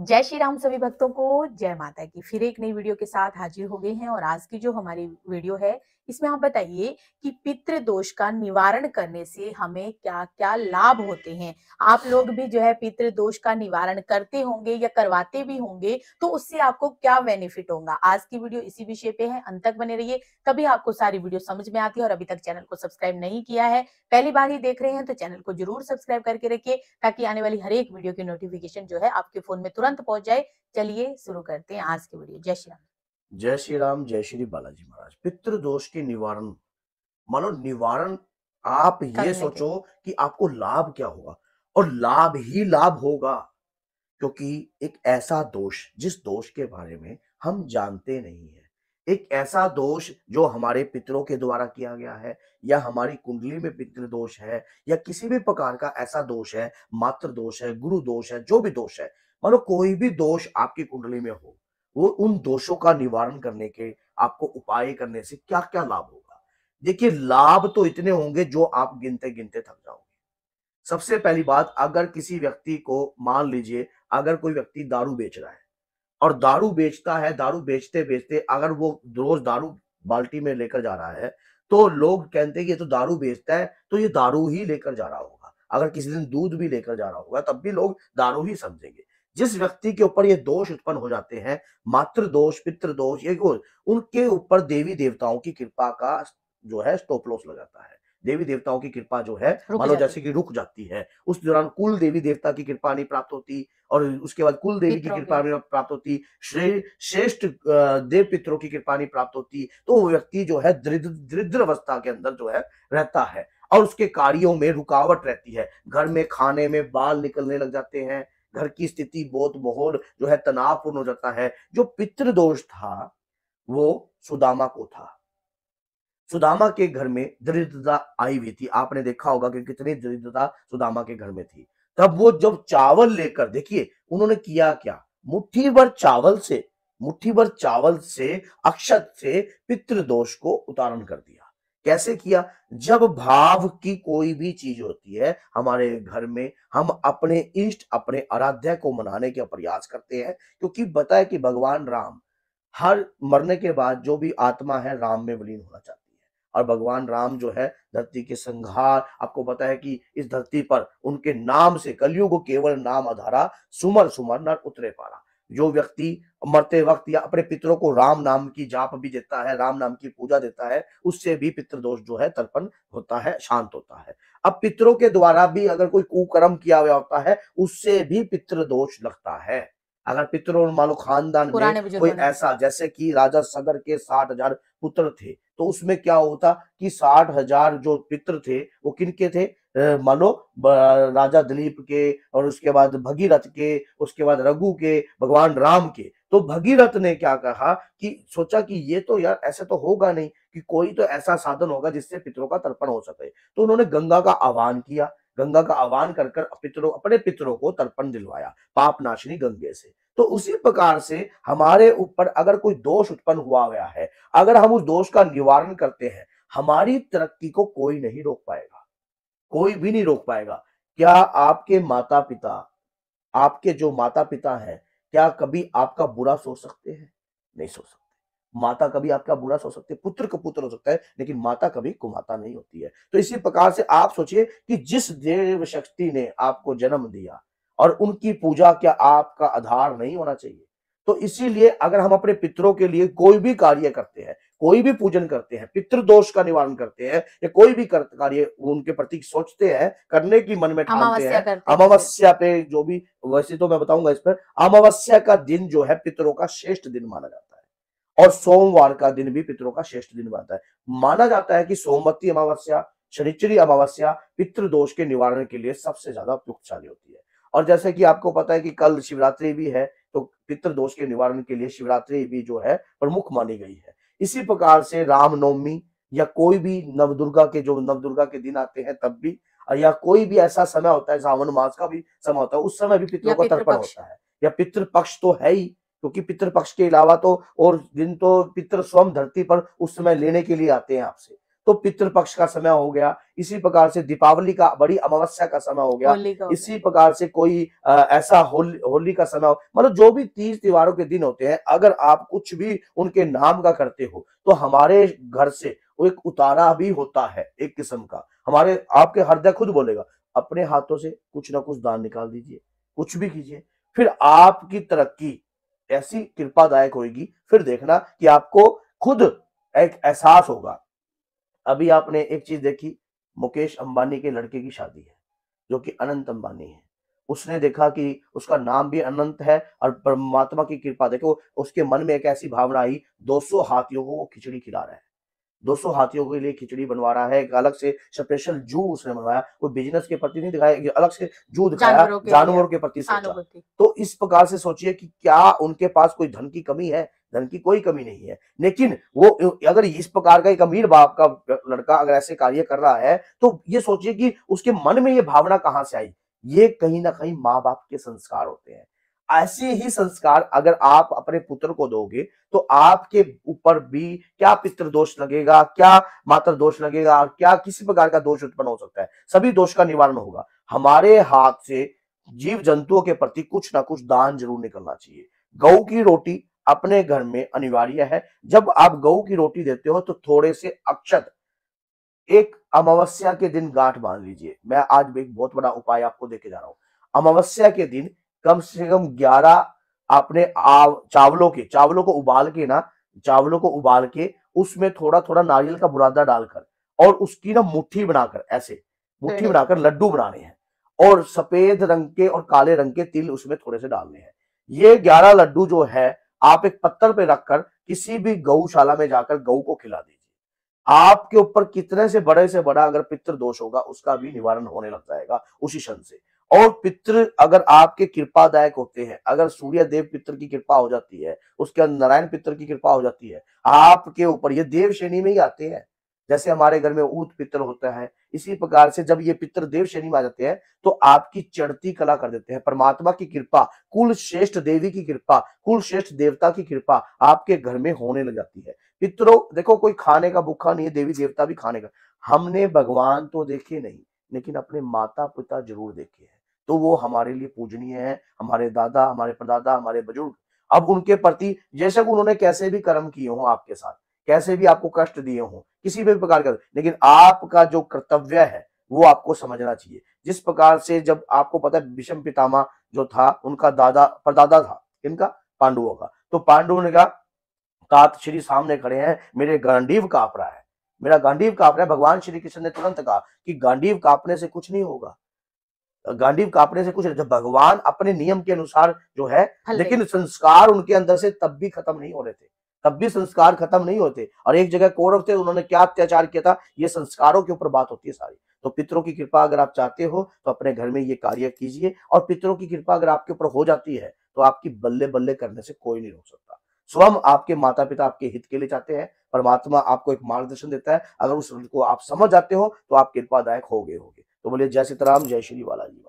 जय श्री राम सभी भक्तों को जय माता की फिर एक नई वीडियो के साथ हाजिर हो गए हैं और आज की जो हमारी वीडियो है इसमें आप बताइए कि पितृ दोष का निवारण करने से हमें क्या क्या लाभ होते हैं आप लोग भी जो है पितृ दोष का निवारण करते होंगे या करवाते भी होंगे तो उससे आपको क्या बेनिफिट होगा आज की वीडियो इसी विषय पे है अंत तक बने रहिए तभी आपको सारी वीडियो समझ में आती है और अभी तक चैनल को सब्सक्राइब नहीं किया है पहली बार ही देख रहे हैं तो चैनल को जरूर सब्सक्राइब करके रखिए ताकि आने वाली हर एक वीडियो की नोटिफिकेशन जो है आपके फोन में तुरंत तुरंत पहुंच जाए चलिए शुरू करते हैं आज की वीडियो जय श्री राम जय श्री राम जय श्री बालाजी महाराज पितृदोष के निवारण मानो निवारण आप ये सोचो कि आपको लाभ क्या होगा और लाभ ही लाभ होगा क्योंकि एक ऐसा दोष जिस दोष के बारे में हम जानते नहीं है एक ऐसा दोष जो हमारे पितरों के द्वारा किया गया है या हमारी कुंडली में पितृ दोष है या किसी भी प्रकार का ऐसा दोष है मातृ दोष है गुरु दोष है जो भी दोष है मानो कोई भी दोष आपकी कुंडली में हो वो उन दोषों का निवारण करने के आपको उपाय करने से क्या क्या लाभ होगा देखिए लाभ तो इतने होंगे जो आप गिनते गिनते थक जाओगे सबसे पहली बात अगर किसी व्यक्ति को मान लीजिए अगर कोई व्यक्ति दारू बेच रहा है और दारू बेचता है दारू बेचते बेचते अगर वो रोज दारू बाल्टी में लेकर जा रहा है तो लोग कहते हैं कि ये तो दारू बेचता है तो ये दारू ही लेकर जा रहा होगा अगर किसी दिन दूध भी लेकर जा रहा होगा तब भी लोग दारू ही समझेंगे जिस व्यक्ति के ऊपर ये दोष उत्पन्न हो जाते हैं मात्र दोष पितृ दोष ये उनके ऊपर देवी देवताओं की कृपा का जो है स्टोपलोस लगाता है देवी देवताओं की कृपा जो है मानो जैसे कि रुक जाती है उस दौरान कुल देवी देवता की कृपा नहीं प्राप्त होती और उसके बाद कुल देवी की कृपा नहीं प्राप्त होती श्रेष्ठ देव पितरों की कृपा नहीं प्राप्त होती तो वो व्यक्ति जो है दरिद्र अवस्था के अंदर जो है रहता है और उसके कार्यों में रुकावट रहती है घर में खाने में बाल निकलने लग जाते हैं घर की स्थिति बहुत बहुत जो है तनावपूर्ण हो जाता है जो पितृदोष था वो सुदामा को था सुदामा के घर में दरिद्रता आई हुई थी आपने देखा होगा कि कितनी दरिद्रता सुदामा के घर में थी तब वो जब चावल लेकर देखिए उन्होंने किया क्या मुट्ठी भर चावल से मुट्ठी भर चावल से अक्षत से पितृदोष को उतारण कर दिया कैसे किया जब भाव की कोई भी चीज होती है हमारे घर में हम अपने इष्ट अपने आराध्य को मनाने का प्रयास करते हैं क्योंकि बताए कि भगवान राम हर मरने के बाद जो भी आत्मा है राम में विलीन होना चाहती है और भगवान राम जो है धरती के संघार आपको पता है कि इस धरती पर उनके नाम से कलयुग केवल नाम अधारा सुमर सुमर नर उतरे पारा जो व्यक्ति मरते वक्त या अपने पितरों को राम नाम की जाप भी देता है राम नाम की पूजा देता है उससे भी पितृदोष जो है तर्पण होता है शांत होता है अब पितरों के द्वारा भी अगर कोई कुकर्म किया हुआ होता है उससे भी पितृदोष लगता है अगर पितरों मानो खानदान में कोई ऐसा जैसे कि राजा सदर के साठ हजार पुत्र थे तो उसमें क्या होता कि साठ हजार जो पितर थे वो किनके थे मानो राजा दिलीप के और उसके बाद भगीरथ के उसके बाद रघु के भगवान राम के तो भगीरथ ने क्या कहा कि सोचा कि ये तो यार ऐसे तो होगा नहीं कि कोई तो ऐसा साधन होगा जिससे पितरों का तर्पण हो सके तो उन्होंने गंगा का आह्वान किया गंगा का आह्वान कर कर पितरों अपने पितरों को तर्पण दिलवाया पाप नाशिनी गंगे से तो उसी प्रकार से हमारे ऊपर अगर कोई दोष उत्पन्न हुआ हुआ है अगर हम उस दोष का निवारण करते हैं हमारी तरक्की को कोई नहीं रोक पाएगा कोई भी नहीं रोक पाएगा क्या आपके माता पिता आपके जो माता पिता हैं क्या कभी आपका बुरा सोच सकते हैं नहीं सोच सकते माता कभी आपका बुरा सोच सकते पुत्र का पुत्र हो सकता है लेकिन माता कभी कुमाता नहीं होती है तो इसी प्रकार से आप सोचिए कि जिस देव शक्ति ने आपको जन्म दिया और उनकी पूजा क्या आपका आधार नहीं होना चाहिए तो इसीलिए अगर हम अपने पितरों के लिए कोई भी कार्य करते हैं कोई भी पूजन करते हैं पितृदोष का निवारण करते हैं या कोई भी कार्य उनके प्रति सोचते हैं करने की मन में ठानते हैं अमावस्या पे जो भी वैसे तो मैं बताऊंगा इस पर अमावस्या का दिन जो है पितरों का श्रेष्ठ दिन माना जाता है और सोमवार का दिन भी पितरों का श्रेष्ठ दिन मानता है माना जाता है कि सोमवती अमावस्या शनिचरी अमावस्या पितृदोष के निवारण के लिए सबसे ज्यादा उपयुक्तशाली होती है और जैसे कि आपको पता है कि कल शिवरात्रि भी है तो पितृदोष के निवारण के लिए शिवरात्रि भी जो है प्रमुख मानी गई है इसी प्रकार से रामनवमी या कोई भी नवदुर्गा के जो नवदुर्गा के दिन आते हैं तब भी या कोई भी ऐसा समय होता है सावन मास का भी समय होता है उस समय भी पितरों का तर्पण होता है या पितृपक्ष तो है ही क्योंकि पितृपक्ष के अलावा तो और दिन तो पितृ स्वयं धरती पर उस समय लेने के लिए आते हैं आपसे तो पितृ पक्ष का समय हो गया इसी प्रकार से दीपावली का बड़ी अमावस्या का समय हो गया इसी प्रकार से कोई आ, ऐसा होली होली का समय मतलब जो भी तीज त्योहारों के दिन होते हैं अगर आप कुछ भी उनके नाम का करते हो तो हमारे घर से एक उतारा भी होता है एक किस्म का हमारे आपके हृदय खुद बोलेगा अपने हाथों से कुछ ना कुछ दान निकाल दीजिए कुछ भी कीजिए फिर आपकी तरक्की ऐसी कृपादायक होगी फिर देखना कि आपको खुद एक एहसास होगा अभी आपने एक चीज देखी मुकेश अंबानी के लड़के की शादी है जो कि अनंत अंबानी है उसने देखा कि उसका नाम भी अनंत है और परमात्मा की कृपा देखो उसके मन में एक ऐसी भावना आई 200 हाथियों को खिचड़ी खिला रहा है 200 हाथियों के लिए खिचड़ी बनवा रहा है एक अलग से स्पेशल जू उसने बनवाया कोई बिजनेस के प्रति नहीं दिखाया अलग से जू दिखाया जानवरों के, प्रति तो इस प्रकार से सोचिए कि क्या उनके पास कोई धन की कमी है धन की कोई कमी नहीं है लेकिन वो अगर इस प्रकार का एक अमीर बाप का लड़का अगर ऐसे कार्य कर रहा है तो ये सोचिए कि उसके मन में ये भावना कहाँ से आई ये कहीं ना कहीं माँ बाप के संस्कार होते हैं ऐसे ही संस्कार अगर आप अपने पुत्र को दोगे तो आपके ऊपर भी क्या पितृ दोष लगेगा क्या मातृ दोष लगेगा क्या किसी प्रकार का दोष उत्पन्न हो सकता है सभी दोष का निवारण होगा हमारे हाथ से जीव जंतुओं के प्रति कुछ ना कुछ दान जरूर निकलना चाहिए गऊ की रोटी अपने घर में अनिवार्य है जब आप गऊ की रोटी देते हो तो थोड़े से अक्षत एक अमावस्या के दिन गांठ बांध लीजिए मैं आज एक बहुत बड़ा उपाय आपको देके जा रहा हूं अमावस्या के दिन कम से कम ग्यारह अपने चावलों के चावलों को उबाल के ना चावलों को उबाल के उसमें थोड़ा थोड़ा नारियल का बुरादा डालकर और उसकी ना मुट्ठी बनाकर ऐसे मुट्ठी हम्म। बनाकर लड्डू बनाने हैं और सफेद रंग के और काले रंग के तिल उसमें थोड़े से डालने हैं ये ग्यारह लड्डू जो है आप एक पत्थर पे रखकर किसी भी गौशाला में जाकर गऊ को खिला दीजिए आपके ऊपर कितने से बड़े से बड़ा अगर पितृ दोष होगा उसका भी निवारण होने लग जाएगा उसी क्षण से और पितृ अगर आपके कृपादायक होते हैं अगर सूर्य देव पितृ की कृपा हो जाती है उसके अंदर नारायण पितृ की कृपा हो जाती है आपके ऊपर ये देव श्रेणी में ही आते हैं जैसे हमारे घर में ऊत पितर होता है इसी प्रकार से जब ये पितर देव श्रेणी में आ जाते हैं तो आपकी चढ़ती कला कर देते हैं परमात्मा की कृपा कुल श्रेष्ठ देवी की कृपा कुल श्रेष्ठ देवता की कृपा आपके घर में होने लग जाती है पितरों देखो कोई खाने का भूखा नहीं है देवी देवता भी खाने का हमने भगवान तो देखे नहीं लेकिन अपने माता पिता जरूर देखे हैं तो वो हमारे लिए पूजनीय है हमारे दादा हमारे परदादा हमारे बुजुर्ग अब उनके प्रति जैसे उन्होंने कैसे भी कर्म किए हों आपके साथ कैसे भी आपको कष्ट दिए हों किसी भी प्रकार का लेकिन आपका जो कर्तव्य है वो आपको समझना चाहिए जिस प्रकार से जब आपको पता है विषम पितामा जो था उनका दादा परदादा था इनका पांडुओं का तो पांडु ने कहा तात श्री सामने खड़े हैं मेरे गांडीव काप रहा है मेरा गांडीव काप रहा है भगवान श्री कृष्ण ने तुरंत कहा कि गांडीव कापने से कुछ नहीं होगा गांडीव कापने से कुछ जब भगवान अपने नियम के अनुसार जो है लेकिन संस्कार उनके अंदर से तब भी खत्म नहीं हो रहे थे तब भी संस्कार खत्म नहीं होते और एक जगह कौरव थे उन्होंने क्या अत्याचार किया था ये संस्कारों के ऊपर बात होती है सारी तो पितरों की कृपा अगर आप चाहते हो तो अपने घर में ये कार्य कीजिए और पितरों की कृपा अगर आपके ऊपर हो जाती है तो आपकी बल्ले बल्ले करने से कोई नहीं रोक सकता स्वयं आपके माता पिता आपके हित के लिए चाहते हैं परमात्मा आपको एक मार्गदर्शन देता है अगर उस को आप समझ जाते हो तो आप कृपादायक हो गए होगे तो बोलिए जय सीताराम जय श्री बालाजी